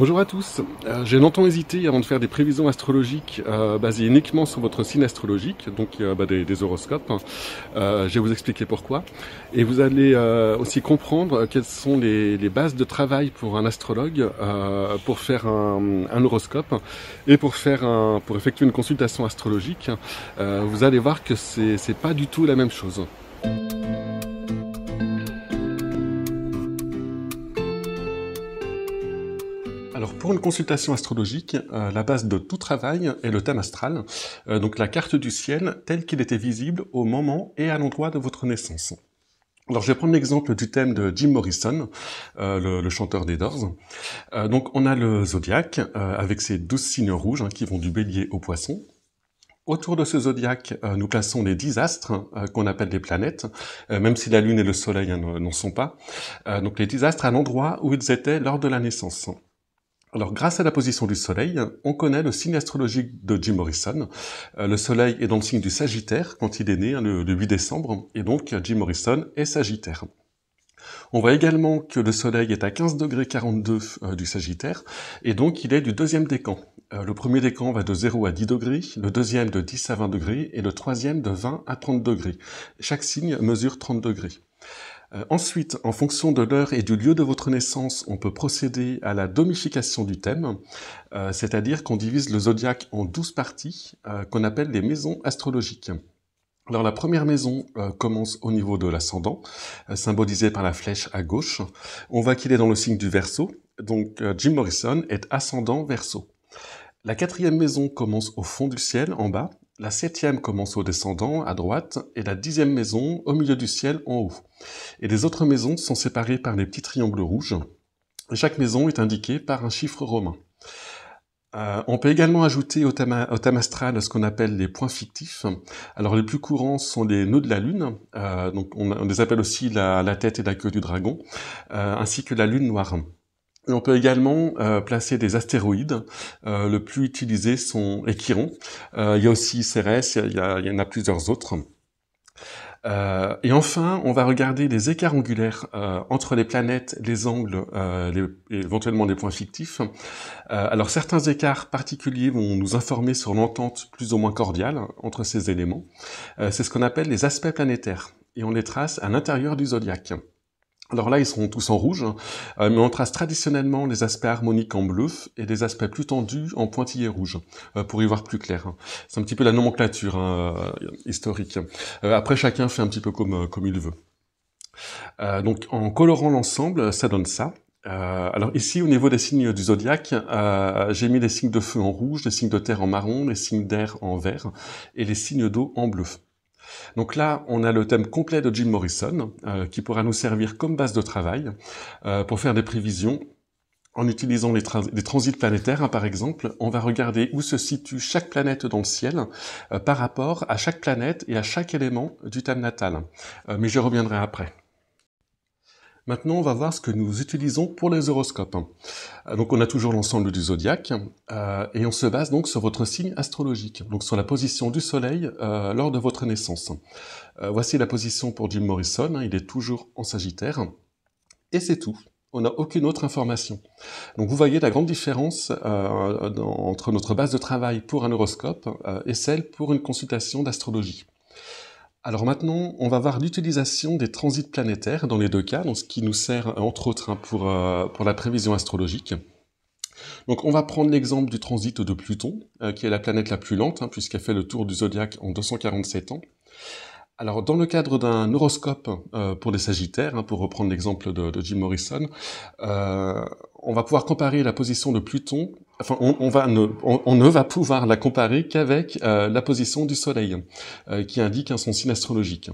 Bonjour à tous. Euh, j'ai longtemps hésité avant de faire des prévisions astrologiques euh, basées uniquement sur votre signe astrologique, donc euh, bah, des, horoscopes. Hein. je vais vous expliquer pourquoi. Et vous allez aussi comprendre quelles sont les, bases de travail pour un astrologue, pour faire un, horoscope et pour pour effectuer une consultation astrologique. vous allez voir que c'est pas du tout la même chose. une consultation astrologique, euh, la base de tout travail est le thème astral, euh, donc la carte du ciel telle qu'il était visible au moment et à l'endroit de votre naissance. Alors je vais prendre l'exemple du thème de Jim Morrison, euh, le, chanteur des Doors. donc on a le zodiaque avec ses douze signes rouges hein, qui vont du bélier au poisson. Autour de ce zodiaque, nous plaçons les dix astres qu'on appelle les planètes, même si la Lune et le Soleil hein, n'en sont pas. donc les dix astres à l'endroit où ils étaient lors de la naissance. Alors, grâce à la position du Soleil, on connaît le signe astrologique de Jim Morrison. Euh, le Soleil est dans le signe du Sagittaire quand il est né hein, le, 8 décembre, et donc Jim Morrison est Sagittaire. On voit également que le Soleil est à 15 degrés 42 euh, du Sagittaire, et donc il est du deuxième décan. Euh, le premier décan va de 0 à 10 degrés, le deuxième de 10 à 20 degrés, et le troisième de 20 à 30 degrés. Chaque signe mesure 30 degrés. Euh, ensuite, en fonction de l'heure et du lieu de votre naissance, on peut procéder à la domification du thème, euh, c'est-à-dire qu'on divise le zodiaque en douze parties euh, qu'on appelle les maisons astrologiques. Alors la première maison commence au niveau de l'ascendant, symbolisé par la flèche à gauche. On voit qu'il est dans le signe du verso, donc Jim Morrison est ascendant verso. La quatrième maison commence au fond du ciel, en bas, la septième commence au descendant, à droite, et la dixième maison au milieu du ciel, en haut. Et les autres maisons sont séparées par des petits triangles rouges. chaque maison est indiquée par un chiffre romain. Euh, on peut également ajouter au thème, astral ce qu'on appelle les points fictifs. Alors les plus courants sont les nœuds de la lune, euh, donc on, les appelle aussi la, tête et la queue du dragon, euh, ainsi que la lune noire on peut également euh, placer des astéroïdes. Euh, le plus utilisé sont Échiron. Euh, il y a aussi Cérès, il y, en a plusieurs autres. Euh, et enfin, on va regarder les écarts angulaires entre les planètes, les angles, euh, éventuellement les points fictifs. alors certains écarts particuliers vont nous informer sur l'entente plus ou moins cordiale entre ces éléments. C'est ce qu'on appelle les aspects planétaires, et on les trace à l'intérieur du zodiaque. Alors là, ils seront tous en rouge, hein. euh, mais on trace traditionnellement les aspects harmoniques en bleu et des aspects plus tendus en pointillés rouges, euh, pour y voir plus clair. Hein. C'est un petit peu la nomenclature hein, euh, historique. après, chacun fait un petit peu comme, comme il veut. donc en colorant l'ensemble, ça donne ça. alors ici, au niveau des signes du zodiaque, j'ai mis les signes de feu en rouge, les signes de terre en marron, les signes d'air en vert et les signes d'eau en bleu. Donc là, on a le thème complet de Jim Morrison, euh, qui pourra nous servir comme base de travail euh, pour faire des prévisions en utilisant les, transits planétaires, hein, par exemple, on va regarder où se situe chaque planète dans le ciel euh, par rapport à chaque planète et à chaque élément du thème natal. mais je reviendrai après. Maintenant, on va voir ce que nous utilisons pour les horoscopes. Euh, donc, on a toujours l'ensemble du zodiaque euh, et on se base donc sur votre signe astrologique, donc sur la position du Soleil euh, lors de votre naissance. voici la position pour Jim Morrison. Hein, il est toujours en Sagittaire et c'est tout on n'a aucune autre information. Donc vous voyez la grande différence entre notre base de travail pour un horoscope et celle pour une consultation d'astrologie. Alors maintenant, on va voir l'utilisation des transits planétaires dans les deux cas, donc ce qui nous sert euh, entre autres hein, pour, euh, pour la prévision astrologique. Donc on va prendre l'exemple du transit de Pluton, euh, qui est la planète la plus lente, hein, puisqu'elle fait le tour du zodiaque en 247 ans. Alors dans le cadre d'un horoscope pour les Sagittaires, hein, pour reprendre l'exemple de, Jim Morrison, on va pouvoir comparer la position de Pluton Enfin, on, va ne, on, va pouvoir la comparer qu'avec euh, la position du Soleil, euh, qui indique un son signe astrologique.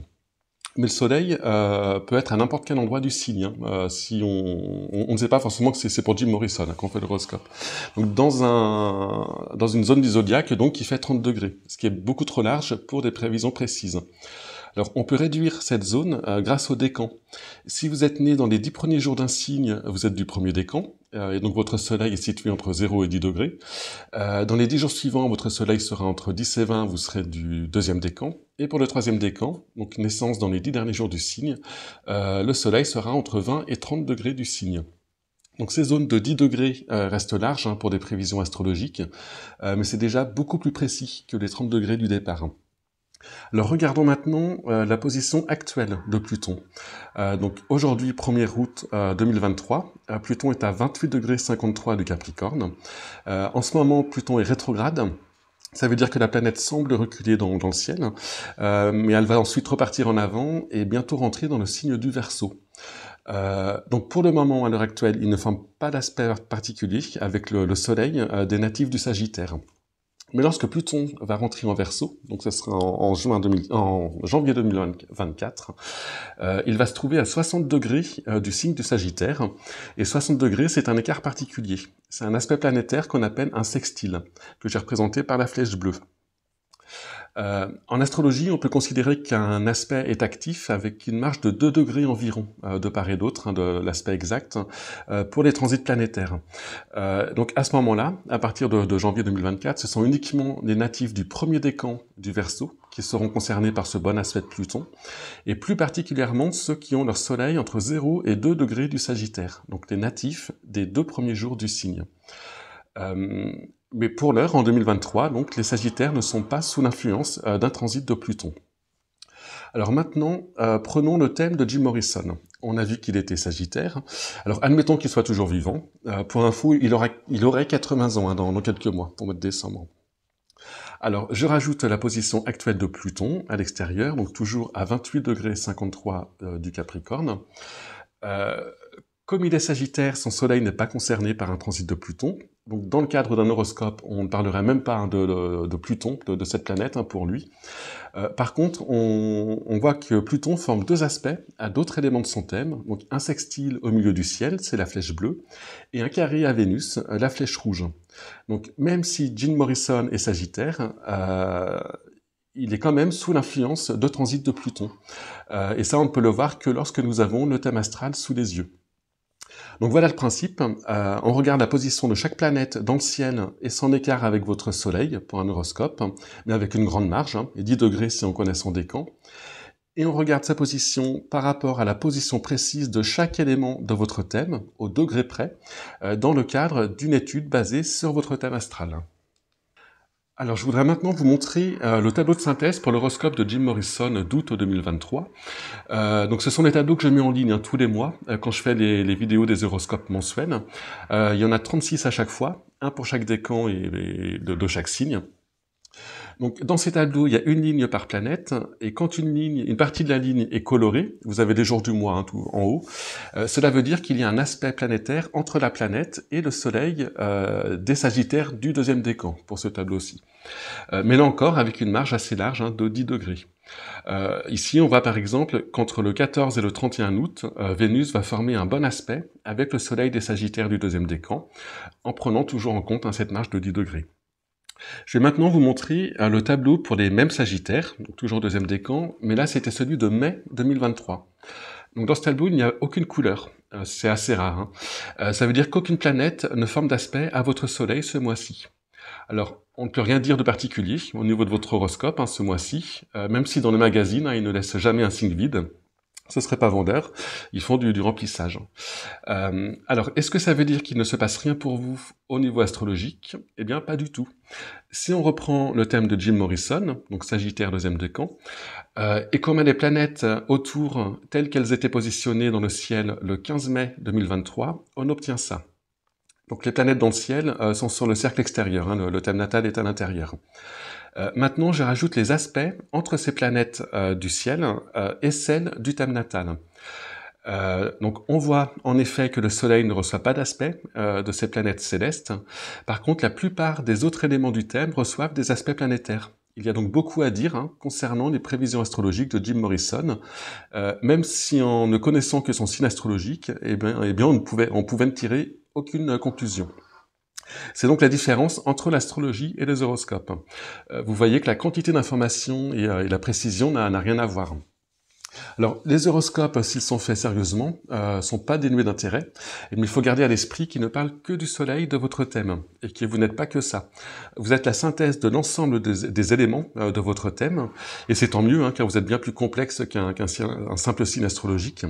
Mais le Soleil euh, peut être à n'importe quel endroit du signe. Hein. si on, ne sait pas forcément que c'est pour Jim Morrison hein, qu'on fait l'horoscope. Donc dans un dans une zone du zodiaque donc qui fait 30 degrés, ce qui est beaucoup trop large pour des prévisions précises. Alors, on peut réduire cette zone grâce au décan. Si vous êtes né dans les dix premiers jours d'un signe, vous êtes du premier décan. Euh, donc votre soleil est situé entre 0 et 10 degrés. Euh, dans les 10 jours suivants, votre soleil sera entre 10 et 20, vous serez du deuxième décan. Et pour le troisième décan, donc naissance dans les 10 derniers jours du signe, euh, le soleil sera entre 20 et 30 degrés du signe. Donc ces zones de 10 degrés restent larges hein, pour des prévisions astrologiques, euh, mais c'est déjà beaucoup plus précis que les 30 degrés du départ. Hein. Alors regardons maintenant euh, la position actuelle de Pluton. Euh, donc aujourd'hui 1er août 2023, Pluton est à 28 degrés 53 du Capricorne. Euh, en ce moment, Pluton est rétrograde. Ça veut dire que la planète semble reculer dans, le ciel, mais elle va ensuite repartir en avant et bientôt rentrer dans le signe du Verseau. donc pour le moment, à l'heure actuelle, il ne forme pas d'aspect particulier avec le, soleil des natifs du Sagittaire. Mais lorsque Pluton va rentrer en Verseau, donc ce sera en, janvier 2024, euh, il va se trouver à 60 degrés euh, du signe du Sagittaire. Et 60 degrés, c'est un écart particulier. C'est un aspect planétaire qu'on appelle un sextile, que j'ai représenté par la flèche bleue. Euh, en astrologie, on peut considérer qu'un aspect est actif avec une marge de 2 degrés environ euh, de part et d'autre hein, de l'aspect exact euh, pour les transits planétaires. Euh, donc à ce moment-là, à partir de, janvier 2024, ce sont uniquement les natifs du premier décan du Verseau qui seront concernés par ce bon aspect de Pluton, et plus particulièrement ceux qui ont leur Soleil entre 0 et 2 degrés du Sagittaire, donc les natifs des deux premiers jours du signe. Euh, mais pour l'heure, en 2023, donc, les Sagittaires ne sont pas sous l'influence euh, d'un transit de Pluton. Alors maintenant, euh, prenons le thème de Jim Morrison. On a vu qu'il était Sagittaire. Alors admettons qu'il soit toujours vivant. Euh, pour info, il aurait il aurait 80 ans hein, dans, dans, quelques mois, pour mois de décembre. Alors je rajoute la position actuelle de Pluton à l'extérieur, donc toujours à 28 degrés 53 du Capricorne. Comme il est Sagittaire, son Soleil n'est pas concerné par un transit de Pluton. Donc, dans le cadre d'un horoscope, on ne parlerait même pas hein, de, Pluton, de, cette planète hein, pour lui. Euh, par contre, on, voit que Pluton forme deux aspects à d'autres éléments de son thème. Donc, un sextile au milieu du ciel, c'est la flèche bleue, et un carré à Vénus, euh, la flèche rouge. Donc, même si Jim Morrison est Sagittaire, euh, il est quand même sous l'influence de transit de Pluton. et ça, on ne peut le voir que lorsque nous avons le thème astral sous les yeux. Donc voilà le principe. Euh, on regarde la position de chaque planète dans le ciel et son écart avec votre Soleil pour un horoscope, mais avec une grande marge, hein, et 10 degrés si on connaît son décan. Et on regarde sa position par rapport à la position précise de chaque élément de votre thème, au degré près, euh, dans le cadre d'une étude basée sur votre thème astral. Alors, je voudrais maintenant vous montrer euh, le tableau de synthèse pour l'horoscope de Jim Morrison d'août 2023. Euh, donc, ce sont des tableaux que je mets en ligne hein, tous les mois euh, quand je fais les, vidéos des horoscopes mensuels. il y en a 36 à chaque fois, un pour chaque décan et, de chaque signe. Donc dans ces tableaux, il y a une ligne par planète, et quand une ligne, une partie de la ligne est colorée, vous avez les jours du mois hein, en haut, euh, cela veut dire qu'il y a un aspect planétaire entre la planète et le Soleil euh, des Sagittaires du deuxième décan, pour ce tableau-ci. Euh, mais là encore, avec une marge assez large hein, de 10 degrés. ici, on voit par exemple qu'entre le 14 et le 31 août, Vénus va former un bon aspect avec le Soleil des Sagittaires du deuxième décan, en prenant toujours en compte hein, cette marge de 10 degrés. Je vais maintenant vous montrer hein, le tableau pour les mêmes Sagittaires, donc toujours deuxième décan, mais là c'était celui de mai 2023. Donc dans ce tableau, il n'y a aucune couleur, euh, c'est assez rare. Hein. Euh, ça veut dire qu'aucune planète ne forme d'aspect à votre Soleil ce mois-ci. Alors, on ne peut rien dire de particulier au niveau de votre horoscope hein, ce mois-ci, euh, même si dans le magazine, ils il ne laisse jamais un signe vide ce serait pas vendeur. Ils font du, remplissage. Euh, alors, est-ce que ça veut dire qu'il ne se passe rien pour vous au niveau astrologique Eh bien, pas du tout. Si on reprend le thème de Jim Morrison, donc Sagittaire deuxième décan, euh, et qu'on met les planètes autour telles qu'elles étaient positionnées dans le ciel le 15 mai 2023, on obtient ça. Donc les planètes dans le ciel euh, sont sur le cercle extérieur, hein, le thème natal est à l'intérieur. Euh, maintenant, je rajoute les aspects entre ces planètes euh, du ciel euh, et celles du thème natal. donc on voit en effet que le Soleil ne reçoit pas d'aspect de ces planètes célestes. Par contre, la plupart des autres éléments du thème reçoivent des aspects planétaires. Il y a donc beaucoup à dire hein, concernant les prévisions astrologiques de Jim Morrison, même si en ne connaissant que son signe astrologique, eh bien, eh bien on, ne pouvait, on pouvait ne tirer aucune conclusion. C'est donc la différence entre l'astrologie et les horoscopes. Euh, vous voyez que la quantité d'informations et, euh, la précision n'a rien à voir. Alors, les horoscopes, s'ils sont faits sérieusement, ne euh, sont pas dénués d'intérêt, mais il faut garder à l'esprit qu'ils ne parlent que du soleil de votre thème, et que vous n'êtes pas que ça. Vous êtes la synthèse de l'ensemble des, éléments de votre thème, et c'est tant mieux, hein, car vous êtes bien plus complexe qu'un simple signe astrologique.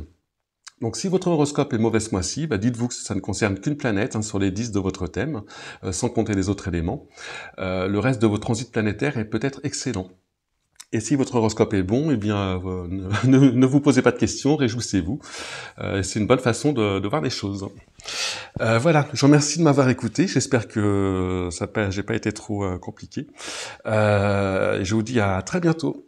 Donc si votre horoscope est mauvaise ce mois-ci, bah, dites-vous que ça ne concerne qu'une planète hein, sur les 10 de votre thème, euh, sans compter les autres éléments. Euh, le reste de vos transit planétaire est peut-être excellent. Et si votre horoscope est bon, eh bien, euh, ne, vous posez pas de questions, réjouissez-vous. c'est une bonne façon de, voir les choses. voilà, je vous remercie de m'avoir écouté. J'espère que ça j'ai pas été trop compliqué. je vous dis à très bientôt.